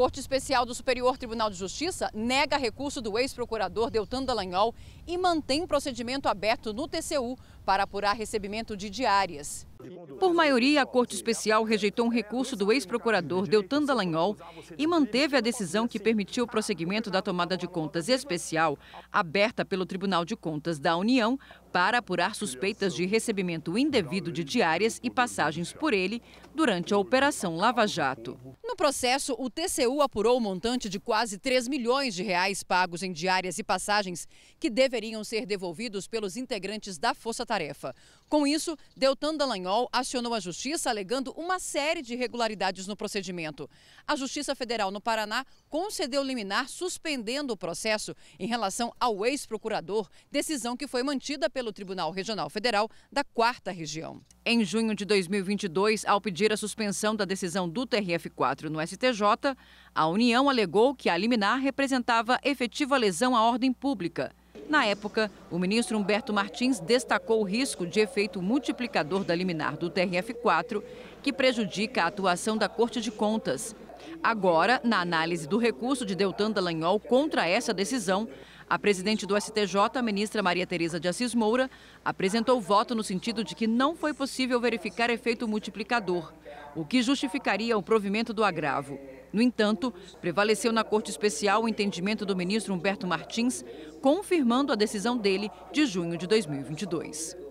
Corte Especial do Superior Tribunal de Justiça nega recurso do ex-procurador Deltan Dallagnol e mantém procedimento aberto no TCU para apurar recebimento de diárias. Por maioria, a Corte Especial rejeitou um recurso do ex-procurador Deltan Dallagnol e manteve a decisão que permitiu o prosseguimento da tomada de contas especial, aberta pelo Tribunal de Contas da União, para apurar suspeitas de recebimento indevido de diárias e passagens por ele durante a Operação Lava Jato processo, o TCU apurou o um montante de quase 3 milhões de reais pagos em diárias e passagens que deveriam ser devolvidos pelos integrantes da Força Tarefa. Com isso, Deltan Dallagnol acionou a Justiça alegando uma série de irregularidades no procedimento. A Justiça Federal no Paraná concedeu liminar suspendendo o processo em relação ao ex-procurador, decisão que foi mantida pelo Tribunal Regional Federal da Quarta Região. Em junho de 2022, ao pedir a suspensão da decisão do TRF4 no STJ, a União alegou que a liminar representava efetiva lesão à ordem pública. Na época, o ministro Humberto Martins destacou o risco de efeito multiplicador da liminar do TRF4, que prejudica a atuação da Corte de Contas. Agora, na análise do recurso de Deltan Dallagnol contra essa decisão, a presidente do STJ, ministra Maria Tereza de Assis Moura, apresentou voto no sentido de que não foi possível verificar efeito multiplicador, o que justificaria o provimento do agravo. No entanto, prevaleceu na Corte Especial o entendimento do ministro Humberto Martins, confirmando a decisão dele de junho de 2022.